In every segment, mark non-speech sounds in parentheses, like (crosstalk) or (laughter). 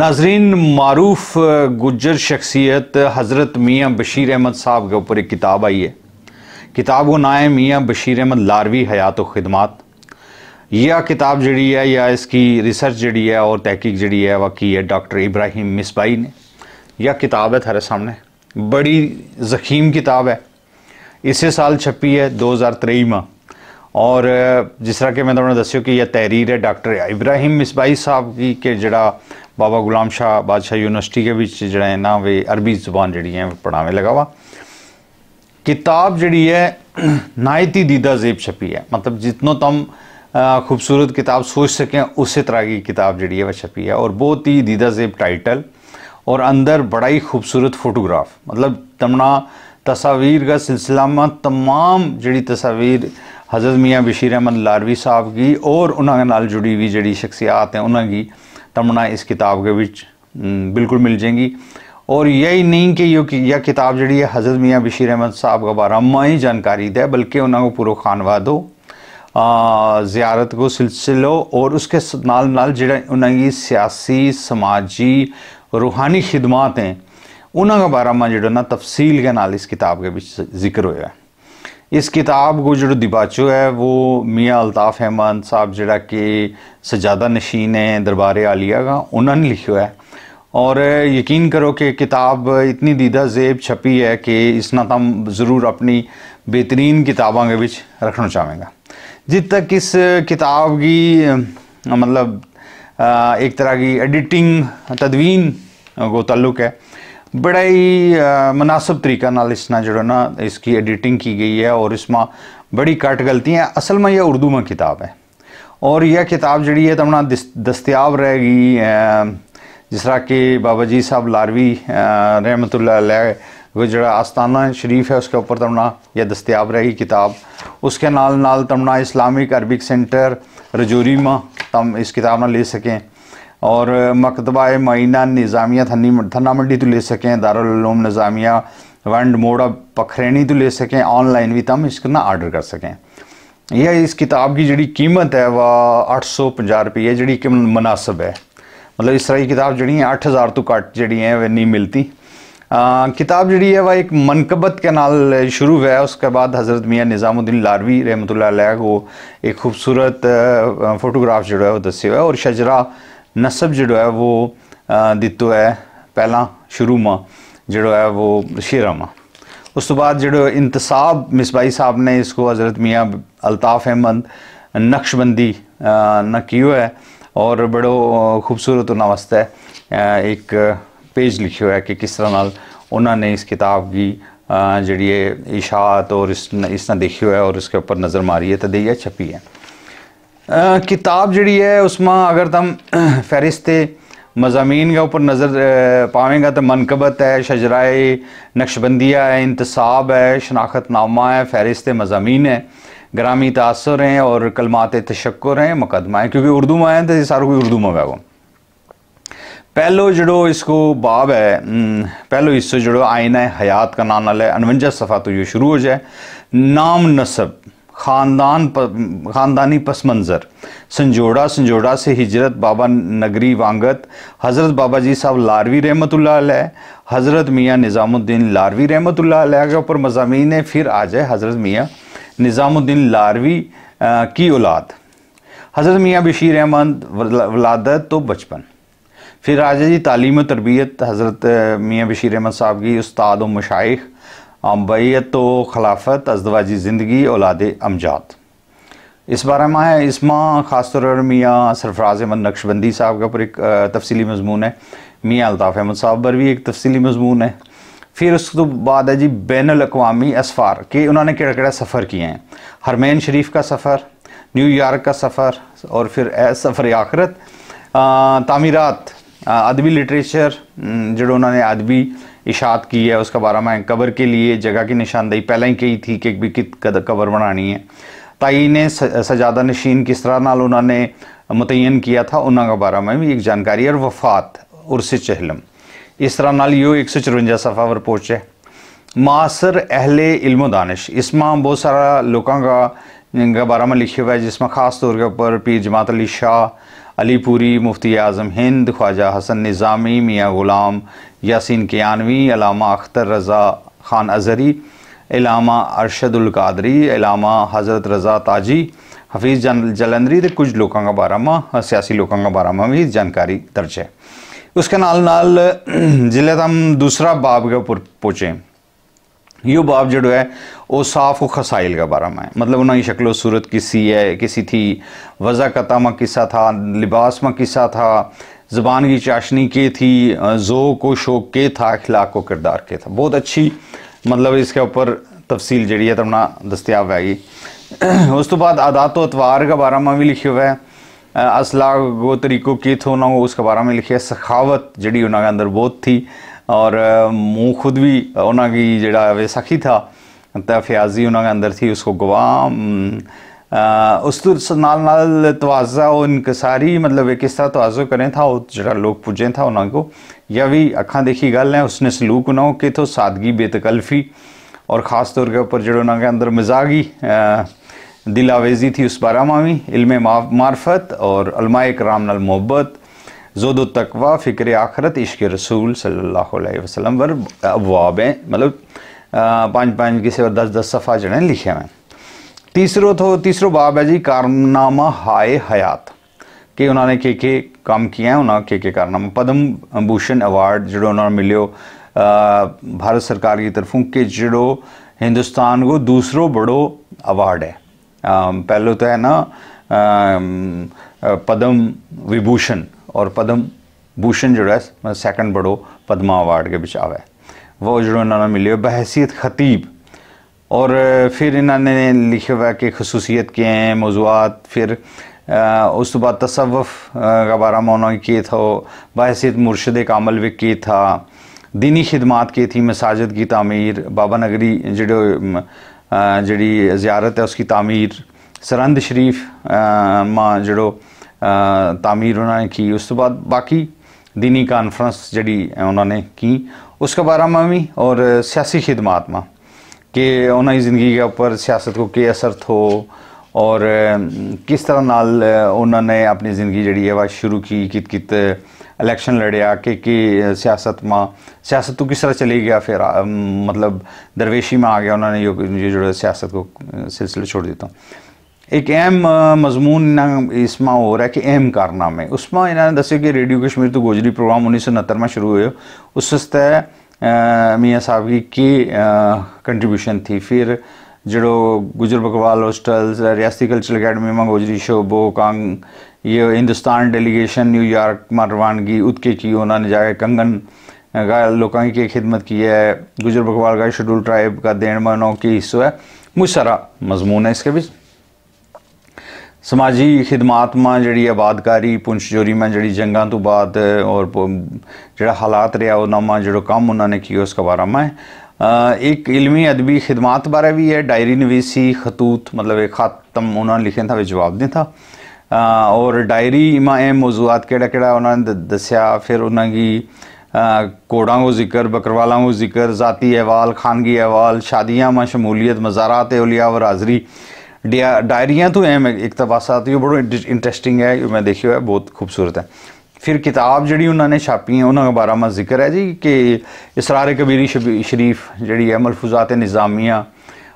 नाजरीन मारूफ गुजर शख्सियत हज़रत मियाँ बशीर अहमद साहब के ऊपर एक किताब आई है किताब को ना है मियाँ बशीर अहमद लारवी हयात व खदमात यह किताब जड़ी है या इसकी रिसर्च जड़ी है और तहकीक जड़ी है वकी है डॉक्टर इब्राहिम मिसबाई ने यह किताब है थारे सामने बड़ी ज़खीम किताब है इसे साल छपी है दो हज़ार तेई में और जिस तरह के मैं तुमने दस्यो कि यह तहरीर है डॉक्टर इब्राहिम मिसबाई साहब की के जड़ा बाबा गुलाम शाह बादशाह यूनिवर्सिटी के बीच जड़ा ना वे अरबी जबान जी है पढ़ावे लगा वा किताब जी है (clears throat) नायती दीदा जेब छपी है मतलब जितनों तम खूबसूरत किताब सोच सकें उस तरह की किताब जी है वह छपी है और बहुत ही दीदा जेब टाइटल और अंदर बड़ा ही खूबसूरत फोटोग्राफ मतलब तमना तस्वीर का सिलसिला में तमाम जड़ी तस्वीर हजरत मियाँ बशीर अहमद लारवी साहब की और उन्होंने जुड़ी हुई जड़ी शख्सियात हैं उन्होंने तमना इस किताब के ਵਿੱਚ बिल्कुल मिल जाएगी और यही नहीं कि यो यह किताब जी हज़रत मियाँ बशीर अहमद साहब के बारे में ही जानकारी दे बल्कि उन्होंने पूरा खानवा दो जियारत को सिलसिलो और उसके नाल नाल जो सियासी समाजी रूहानी खिदमत हैं उन्होंने बारे में जो ना तफसील के नाल इस किताब के जिक्र होया है इस किताब को जो दिबाचो है वो मियाँ अल्ताफ़ अहमान साहब जरा कि सजादा नशीन है दरबार आलिया का उन्होंने लिखो है और यकीन करो कि किताब इतनी दीदा जेब छपी है कि इसना तम ज़रूर अपनी बेहतरीन किताबों के बीच रखना चाहेंगा जित तक इस किताब की मतलब एक तरह की एडिटिंग तदवीन को तल्लुक़ है बड़ा ही मुनासिब तरीका नाल इसना जो ना इसकी एडिटिंग की गई है और इसमें बड़ी घट है असल में यह उर्दू में किताब है और यह किताब जी है तमना दस्तियाब रहेगी जिस तरह कि बाबा जी साहब लारवी रहमत वो जो आस्ताना शरीफ है उसके ऊपर तमना यह दस्तियाब रहेगी किताब उसके नाल नाल तमना इस्लामिक अरबिक सेंटर रजौरी में तम इस किताब ना ले सकें और मकतबा मीना निज़ामिया थनी थन्ना मंडी तो ले सकें दारूम निज़ामिया वंड मोड़ा पखरेनी तो ले सकें ऑनलाइन भी तम इसके ना आर्डर कर सकें यह इस किताब की जी कीमत है वह अठ सौ पाँह रुपये है जड़ी मुनासब है मतलब इस तरह की किताब जी अठ हज़ार तो घट जी है वह नहीं मिलती आ, किताब जी है वह एक मनकबत के नाल शुरू हुआ है उसके बाद हज़रत मियाँ निज़ामुद्दीन लारवी रहमत को एक खूबसूरत फ़ोटोग्राफ जो है वह दस्से हुआ है और शजरा नसब जोड़ो है वो दितो है पहला शुरू माँ जो है वो शेरा माँ उस तो बाद जो इंतसाब मिसबाई साहब ने इसको हज़रत मियाँ अलताफ़ अहमद नक्शबंदी न कियो है और बड़ो खूबसूरत नावस्त है एक पेज लिखो है कि किस तरह नाल उन्होंने इस किताब की जी इशात और इस तरह देखी है और इसके ऊपर नज़र मारी है तो दी छपी है किताब जी है उसमें अगर तम (clears throat) फहरिस्त मजामी के ऊपर नज़र पावेगा तो मनकबत है शजराए नक्शबंदिया है इंतसाब है शनाख्तनामा है फहरिस्त मजामी है ग्रामी तसर हैं और कलमात तशक्र हैं मुकदमा है क्योंकि उर्दू में आए तो सारों को कोई उर्दू में वह पहलो जड़ो इसको बाब है पहलो हिस्सो जड़ो आईना हयात का नाना है अनवंजा सफ़ा तो ये शुरू हो जाए नाम नसब ख़ानदान ख़ानदानी पस मंज़र संजोड़ा संजोड़ा से हिजरत बाबा नगरी वांगत हज़रत बाबा जी साहब लारवी रहमत हज़रत मियाँ निज़ामुद्दीन लारवी रहमत के ऊपर मजामी फिर आ जाए हज़रत मियाँ निज़ामुद्दीन लारवी की औलाद हज़रत मियाँ बशीर अहमद वलादत तो बचपन फिर आ जाए जी तालीम तरबियत हज़रत मियाँ बशीर अहमद साहब की उस्ताद व मशाइ बैत व तो खिलाफत अजदवाजी ज़िंदगी औलाद अमजात इस बारे में है इसमा ख़ास तौर मियाँ सरफराज अहमद नक्शबंदी साहब का पर एक तफसीली मजमून है मियाँ अलताफ़ अहमद साहब पर भी एक तफसीली मजमून है फिर उसके तो बाद है जी बैन अवी असफ़ार के उन्होंने कड़ा कड़ा सफ़र किए हैं हरमैन शरीफ का सफ़र न्यूयॉर्क का सफ़र और फिर ए सफ़र आखरत तमीरत अदबी लिटरेचर जो उन्होंने अदबी इशात की है उसका बारह माह कबर के लिए जगह की निशानदेही पहले ही कही थी कि भी कित कबर बनानी है ताई ने सजादा नशीन किस तरह नाल उन्होंने मुतयन किया था उन्होंने बारे में भी एक जानकारी और वफात उर्स चहलम इस तरह नाल यो एक सौ चुरुंजा सफ़ा पर पहुँचे मासर अहले इल्म दानिश इसमें बहुत सारा लोगों का बारे में लिखे हुआ है जिसमें ख़ास तौर के ऊपर पीर जमात अली शाह अलीपुरी मुफ्ती आज़म हिंद ख्वाजा हसन निज़ामी मियाँ ग़ुलाम यासिन कियानवी अलामा अख्तर रज़ा ख़ान अज़री इलामा अरशदुल कादरी इलामा हज़रत रज़ा ताजी हफीज़ जन जलंधरी के कुछ लोगों का बारे में सियासी लोगों का बारे में भी जानकारी दर्ज है उसके नाल नाल जिले हम दूसरा बाब के पुर पहुँचे यो बाप जो है वो साफ़ व खसाइल का बारे में मतलब उन्होंने शक्ल सूरत किसी है किसी थी वज़ा कता में किस्सा था लिबास में किस्सा था ज़बान की चाशनी के थी ज़ो को शोक के था अखलाक को किरदार के था बहुत अच्छी मतलब इसके ऊपर तफसील जी है तमना तो दस्तियाब हैगी (clears throat) उस तो बाद आदात अतवार के बारे में भी लिखे हुआ है असला वो तरीकों के थे उन्होंने उसके बारे में लिखे सखावत जड़ी उन्होंने अंदर बहुत थी और मुँह खुद भी उन्होंने जोड़ा विसाखी था तो फयाजी उन्होंने अंदर थी उसको गवाह उस तो नाल नाल तवाजा वो इनकसारी मतलब एक किस तरह तवाजो करें था वो जरा लोग पुजे था उन्होंने को यह भी अखा देखी गल है उसने सलूक उन्होंने तो सादगी बेतकल्फी और खास तौर के ऊपर जो उन्होंने अंदर मजागी दिल आवेजी थी उस बारह मावी इलम मार्फत और अलमा कराम नाल मोहब्बत जोद तकवा फ़िक्र आखरत इश्क रसूल सल्ला वसलम वर अवाब हैं मतलब पाँच पाँच किस दस दस सफ़ा जड़े लिखे हुए तीसरो तो तीसरो बाब है जी कारनामा हाय हयात कि उन्होंने के के काम किया है उन्होंने के के कारनामा पद्म भूषण अवार्ड जो उन्होंने मिलो भारत सरकार की तरफों के जो हिंदुस्तान को दूसरो बड़ो अवार्ड है पहलो तो है ना पद्म विभूषण और पद्म भूषण जोड़ा है सैकंड मतलब बड़ो पद्मा अवार्ड के विच आवे वो जो इन्होंने मिले बहसीत खतीब और फिर इन्होंने लिखे हुआ कि खसूसियत के हैं मौजूद फिर आ, उस बात तो बाद तसवफ का बारा में उन्होंने किए थे बहसीत मुर्शद कामल भी किए था दीनी खिदमात की थी मसाजिद की तमीर बाबा नगरी जो जी जियारत है उसकी तमीर सरहद शरीफ माँ जो तामीर उन्होंने की उस तो बाद बाकी दीनी कानफ्रेंस जी उन्होंने की उसके बारे में भी और सियासी खिदमात में कि उन्होंने जिंदगी के ऊपर सियासत को के असर थो और किस तरह नाल उन्होंने अपनी जिंदगी जी है शुरू की कित कित इलेक्शन लड़िया कि कि सियासत में सियासत तो किस तरह चली गया फिर मतलब दरवेशी में आ गया उन्होंने जो सियासत को सिलसिले छोड़ देता हूँ एक अहम मजमून इसमें हो रहा है कि अहम कारनामे उसमें इन्होंने दस कि रेडियो कश्मीर तो गोजरी प्रोग्राम उन्नीस सौ उनहत्तर में शुरू हुए उस सतह मियाँ साहब की की कंट्रीब्यूशन थी फिर जड़ो Gujjar Bakarwal hostels Reasi cultural academy में गोजरी शोबो कांग ये हिंदुस्तान डेलीगेशन न्यूयॉर्क में रवानगी उदके की उन्होंने जाके कंगन गाय लोगों की खिदमत की है गुजर बकवाल का शेड्यूल ट्राइब का देन मानो की हिस्सों है मुझ सारा मजमून है इसके बीच समाजी खिदमात ਮਾਂ जी आबादकारी ਪੁੰਛਜੋਰੀ ਮਾਂ ਜਿਹੜੀ ਜੰਗਾਂ ਤੋਂ ਬਾਅਦ ਔਰ ਜਿਹੜਾ ਹਾਲਾਤ ਰਿਹਾ ਉਹਨਾਂ उन्होंने ਜਿਹੜਾ ਕੰਮ ਉਹਨਾਂ ਨੇ ਕੀਤਾ ਉਸ ਬਾਰੇ एक इलमी अदबी खिदमात बारे भी है डायरी नवीसी खतूत मतलब एक खत्म उन्होंने लिखे था वे जवाब दें था और डायरी मां ए मौजूद केड़ा केड़ा उन्होंने दसिया फिर उन्होंने कोड़ा को जिक्र बकरवाला को जिक्र ज़ाती अहवाल खानगी अहवाल शादिया मां शमूलियत मज़ारात उलिया और हाजरी डिया डायरियाँ तो हैं मैं एक तबासा तो बड़ो इंट्रस्टिंग है मैं देखियो है बहुत खूबसूरत है फिर किताब जी उन्होंने छापी है उन्होंने बारा में जिक्र है जी कि इसरार कबीरी शरीफ जी है मलफुज़ात निज़ामिया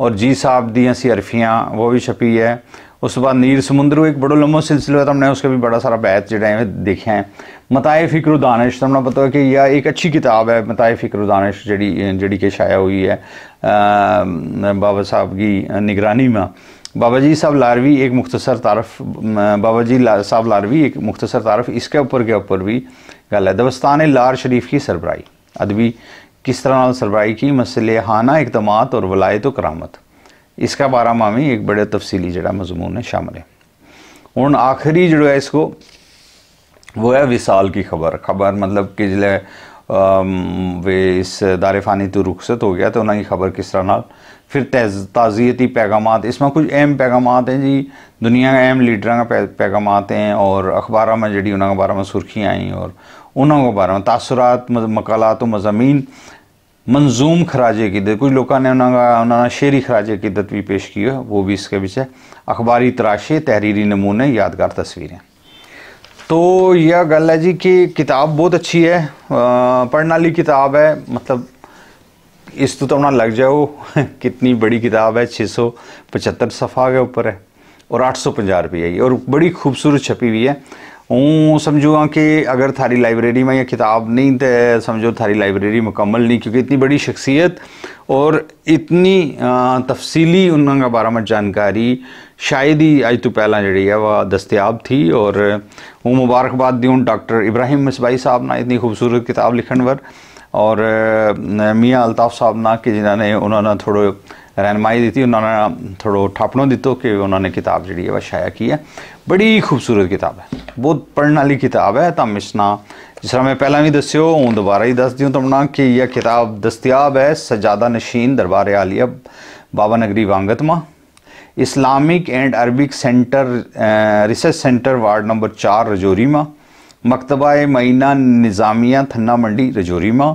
और जी साहब दियाँ सियरफियाँ वो भी छपी है उस बाद नीर समुंदरू एक बड़ो लम्बो सिलसिला तो हमने उसका भी बड़ा सारा बैत जो है देखे हैं मताए फ़िक्र दानश तो हमें पता है कि यह एक अच्छी किताब है मताए फ़िक्र दानश जी जी के छाया हुई है बाबा साहब की निगरानी में बाबा जी साहब लारवी एक मुख्तसर तारफ़ बाबा जी ला, साहब लारवी एक मुख्तसर तारफ़ इसके ऊपर के ऊपर भी गल है दबस्तान लार शरीफ की सरबराई अदबी किस तरह सरबराई की मसले हाना इकदाम और वलायत तो करामत इसका बारह में एक बड़े तफसीली जड़ा मजमून है शामिल है हूँ आखिरी जो है इसको वो है विसाल की खबर खबर मतलब कि जल्द वे इस दार फानी तो रुखसत हो गया तो उन्होंने खबर किस तरह फिर तेज ताज़ियती पैगाम इसमें कुछ अहम पैगाम हैं जी दुनिया के अहम लीडर का पैगाम हैं और अखबार में जी उन्होंने बारे में सुर्खियाँ आई और उन्होंने बारे में तासरात मकालत मजामी मंजूम की दत कुछ लोगों ने उन्होंने उन्होंने शेरी की दत भी पेश की है वो भी इसके पीछे अखबारी तराशे तहरीरी नमूने यादगार तस्वीरें तो यह गल है जी कि किताब बहुत अच्छी है पढ़ने वाली किताब है मतलब इस तो तमना लग जाओ (laughs) कितनी बड़ी किताब है छः सौ पचहत्तर सफ़ा के ऊपर है और आठ सौ पंजा रुपये है और बड़ी खूबसूरत छपी हुई है ऊँ समझो कि अगर थारी लाइब्रेरी में यह किताब नहीं तो समझो थारी लाइब्रेरी मुकम्मल नहीं क्योंकि इतनी बड़ी शख्सियत और इतनी तफसीली उन्होंने बारे में जानकारी शायद ही अज तो पहला जी है वह दस्तियाब थी और वो मुबारकबाद दी हूँ डॉक्टर इब्राहिम मिसबाई साहब ने इतनी खूबसूरत किताब लिखण पर और मियाँ अलताफ साहब ना कि जिन्होंने उन्होंने ਉਹਨਾਂ रहनमाई दी उन्होंने थोड़ो ठापणों दितो कि उन्होंने किताब जी है वह शाया की है बड़ी खूबसूरत किताब है बहुत पढ़ने वाली किताब है तम मिसना जिस तरह मैं पहला भी दस्यो हूँ दोबारा ही दस दूँ ना कि यह किताब दस्तियाब है सजादा नशीन दरबार आलिया बाबा नगरी वांगत माँ Islamic and Arabic centre research centre ward number चार रजौरी माँ मकतबा मीना निज़ामिया थन्ना मंडी रजौरी माँ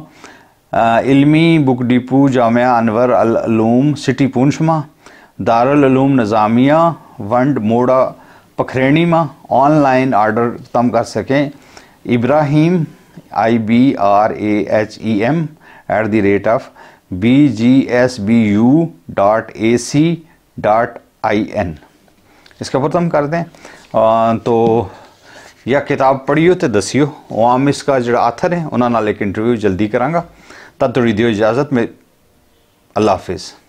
Ilmi book depot Jamia Anwar Uloom city Poonch माँ दारूम निज़ामिया वंड मोड़ा पखरेणी माँ ऑनलाइन आर्डर तम कर सकें Ibrahim I B R A H E M at the rate of B G S B U dot A C dot I N इसके ऊपर तो हम कर दें आ, तो या किताब पढ़ियो तो दसीयो आम इसका जो आथर है उन्होंने एक इंटरव्यू जल्दी करा तो थोड़ी दियो इजाजत में अल्लाह हाफिज़